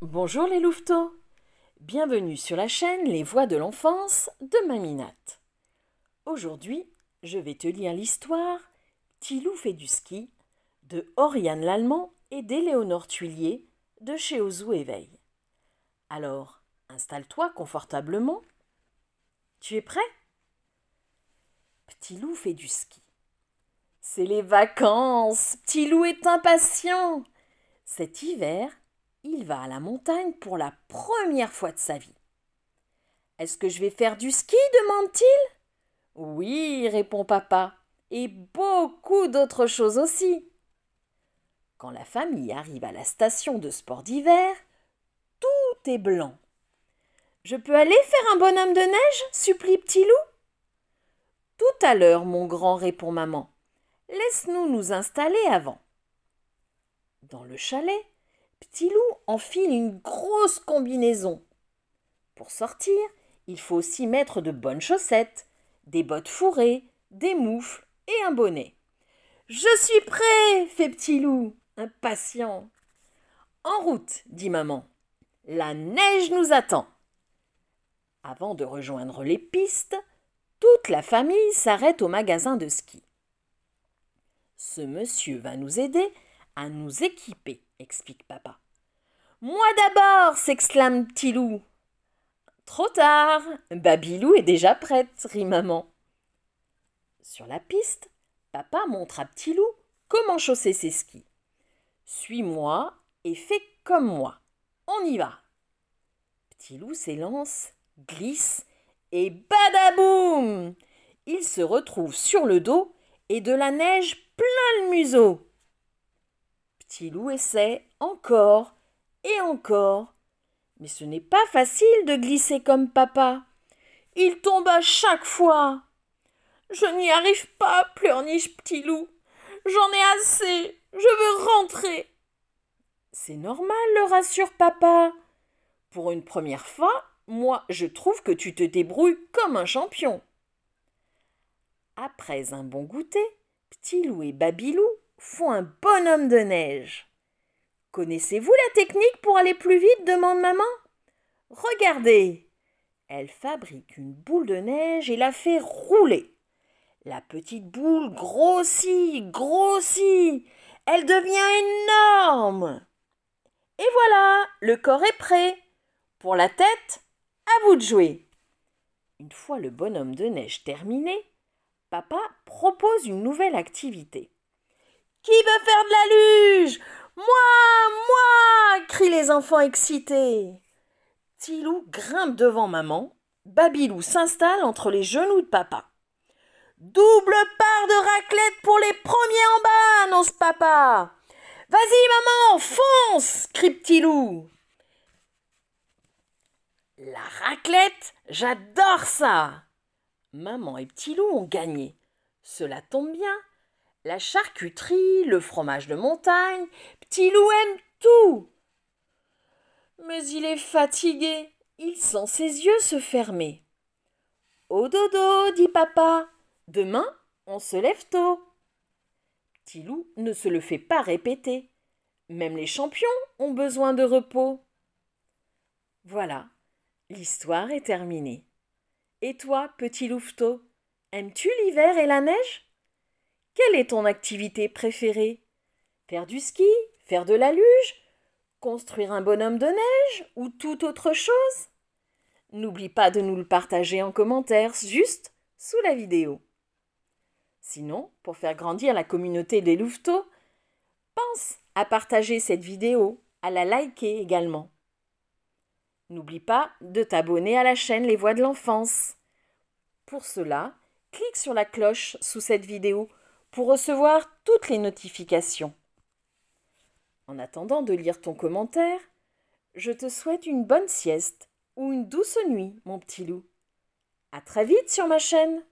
Bonjour les louveteaux Bienvenue sur la chaîne Les Voix de l'enfance de Maminate. Aujourd'hui, je vais te lire l'histoire loup fait du ski de Oriane Lallemand et d'Eléonore Tuilier de chez Ozu Éveil. Alors, installe-toi confortablement. Tu es prêt Petit loup fait du ski. C'est les vacances Petit loup est impatient Cet hiver, il va à la montagne pour la première fois de sa vie. Est-ce que je vais faire du ski demande-t-il. Oui, répond papa, et beaucoup d'autres choses aussi. Quand la famille arrive à la station de sport d'hiver, tout est blanc. Je peux aller faire un bonhomme de neige supplie Petit Loup. Tout à l'heure, mon grand, répond maman. Laisse-nous nous installer avant. Dans le chalet, Petit Loup enfile une grosse combinaison. Pour sortir, il faut aussi mettre de bonnes chaussettes, des bottes fourrées, des moufles et un bonnet. Je suis prêt, fait Petit Loup, impatient. En route, dit maman. La neige nous attend. Avant de rejoindre les pistes, toute la famille s'arrête au magasin de ski. Ce monsieur va nous aider à nous équiper, explique papa. Moi d'abord s'exclame petit loup. Trop tard Babilou est déjà prête, rit maman. Sur la piste, papa montre à petit loup comment chausser ses skis. Suis-moi et fais comme moi. On y va Petit loup s'élance, glisse et badaboum Il se retrouve sur le dos et de la neige plein le museau petit loup essaie encore et encore. Mais ce n'est pas facile de glisser comme papa. Il tombe à chaque fois. Je n'y arrive pas, pleurniche petit loup. J'en ai assez. Je veux rentrer. C'est normal, le rassure papa. Pour une première fois, moi, je trouve que tu te débrouilles comme un champion. Après un bon goûter, Petit Loup et Babilou faut un bonhomme de neige. Connaissez-vous la technique pour aller plus vite demande maman. Regardez. Elle fabrique une boule de neige et la fait rouler. La petite boule grossit, grossit. Elle devient énorme. Et voilà, le corps est prêt. Pour la tête, à vous de jouer. Une fois le bonhomme de neige terminé, papa propose une nouvelle activité. Qui veut faire de la luge Moi Moi crient les enfants excités. Tilou grimpe devant maman. Babilou s'installe entre les genoux de papa. Double part de raclette pour les premiers en bas, annonce papa. Vas-y maman, fonce crie loup. La raclette, j'adore ça. Maman et Petit Loup ont gagné. Cela tombe bien, la charcuterie, le fromage de montagne, Petit Loup aime tout. Mais il est fatigué, il sent ses yeux se fermer. Au dodo, dit papa, demain on se lève tôt. Petit Loup ne se le fait pas répéter. Même les champions ont besoin de repos. Voilà, l'histoire est terminée. Et toi, petit louveteau, aimes-tu l'hiver et la neige quelle est ton activité préférée Faire du ski Faire de la luge Construire un bonhomme de neige Ou toute autre chose N'oublie pas de nous le partager en commentaire, juste sous la vidéo. Sinon, pour faire grandir la communauté des louveteaux, pense à partager cette vidéo, à la liker également. N'oublie pas de t'abonner à la chaîne Les Voix de l'Enfance. Pour cela, clique sur la cloche sous cette vidéo pour recevoir toutes les notifications. En attendant de lire ton commentaire, je te souhaite une bonne sieste ou une douce nuit, mon petit loup. À très vite sur ma chaîne!